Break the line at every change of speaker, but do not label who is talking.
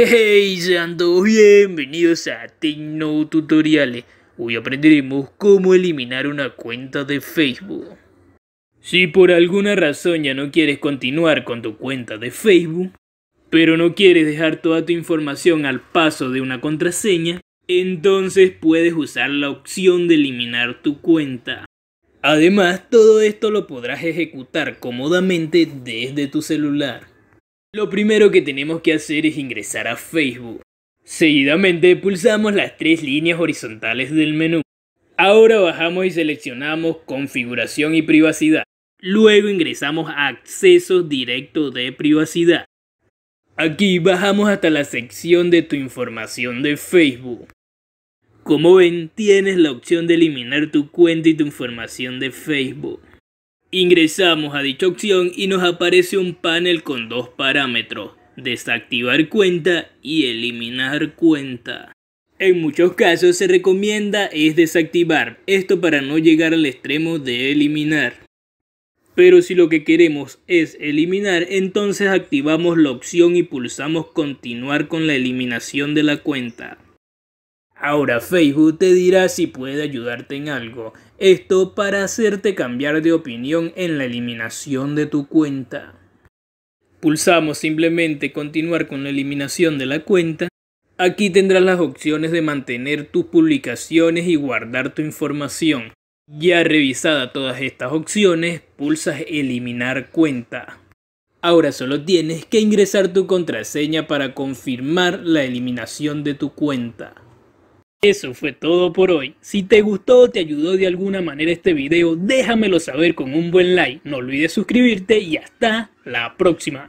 Hey, todos bienvenidos a techno Tutoriales. Hoy aprenderemos cómo eliminar una cuenta de Facebook. Si por alguna razón ya no quieres continuar con tu cuenta de Facebook, pero no quieres dejar toda tu información al paso de una contraseña, entonces puedes usar la opción de eliminar tu cuenta. Además, todo esto lo podrás ejecutar cómodamente desde tu celular. Lo primero que tenemos que hacer es ingresar a Facebook. Seguidamente pulsamos las tres líneas horizontales del menú. Ahora bajamos y seleccionamos configuración y privacidad. Luego ingresamos a acceso directo de privacidad. Aquí bajamos hasta la sección de tu información de Facebook. Como ven, tienes la opción de eliminar tu cuenta y tu información de Facebook. Ingresamos a dicha opción y nos aparece un panel con dos parámetros, desactivar cuenta y eliminar cuenta. En muchos casos se recomienda es desactivar, esto para no llegar al extremo de eliminar. Pero si lo que queremos es eliminar, entonces activamos la opción y pulsamos continuar con la eliminación de la cuenta. Ahora Facebook te dirá si puede ayudarte en algo. Esto para hacerte cambiar de opinión en la eliminación de tu cuenta. Pulsamos simplemente continuar con la eliminación de la cuenta. Aquí tendrás las opciones de mantener tus publicaciones y guardar tu información. Ya revisada todas estas opciones, pulsas eliminar cuenta. Ahora solo tienes que ingresar tu contraseña para confirmar la eliminación de tu cuenta. Eso fue todo por hoy. Si te gustó o te ayudó de alguna manera este video, déjamelo saber con un buen like. No olvides suscribirte y hasta la próxima.